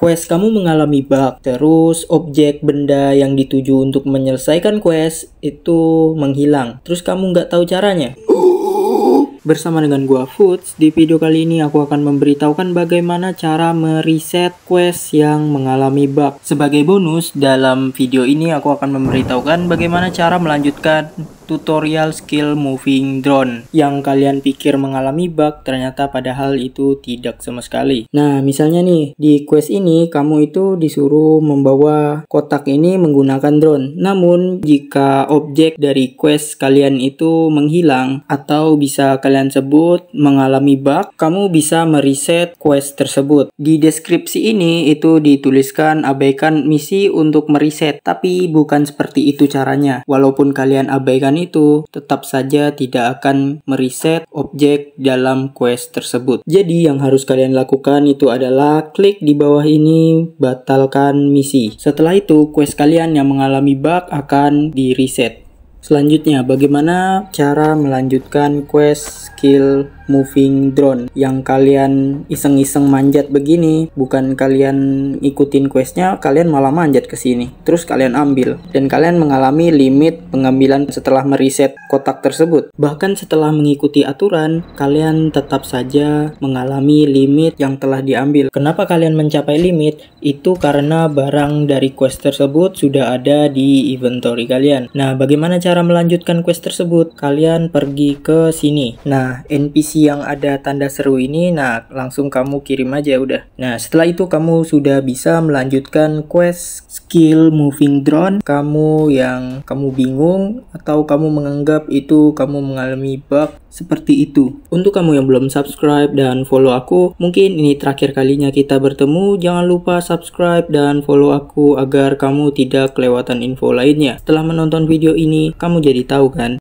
quest kamu mengalami bug. Terus objek benda yang dituju untuk menyelesaikan quest itu menghilang. Terus kamu nggak tahu caranya. Bersama dengan gua Foods, di video kali ini aku akan memberitahukan bagaimana cara mereset quest yang mengalami bug. Sebagai bonus, dalam video ini aku akan memberitahukan bagaimana cara melanjutkan tutorial skill moving drone. Yang kalian pikir mengalami bug, ternyata padahal itu tidak sama sekali. Nah, misalnya nih, di quest ini kamu itu disuruh membawa kotak ini menggunakan drone. Namun, jika objek dari quest kalian itu menghilang atau bisa kalian sebut mengalami bug, kamu bisa mereset quest tersebut. Di deskripsi ini itu dituliskan abaikan misi untuk mereset, tapi bukan seperti itu caranya. Walaupun kalian abaikan itu tetap saja tidak akan mereset objek dalam quest tersebut. Jadi yang harus kalian lakukan itu adalah klik di bawah ini batalkan misi. Setelah itu quest kalian yang mengalami bug akan di reset. Selanjutnya bagaimana cara melanjutkan quest skill moving drone yang kalian iseng-iseng manjat begini bukan kalian ikutin questnya kalian malah manjat ke sini terus kalian ambil dan kalian mengalami limit pengambilan setelah meriset kotak tersebut bahkan setelah mengikuti aturan kalian tetap saja mengalami limit yang telah diambil kenapa kalian mencapai limit itu karena barang dari quest tersebut sudah ada di inventory kalian nah bagaimana cara melanjutkan quest tersebut kalian pergi ke sini nah NPC yang ada tanda seru ini, nah langsung kamu kirim aja udah. Nah setelah itu kamu sudah bisa melanjutkan quest skill moving drone. Kamu yang kamu bingung atau kamu menganggap itu kamu mengalami bug seperti itu. Untuk kamu yang belum subscribe dan follow aku, mungkin ini terakhir kalinya kita bertemu. Jangan lupa subscribe dan follow aku agar kamu tidak kelewatan info lainnya. Setelah menonton video ini, kamu jadi tahu kan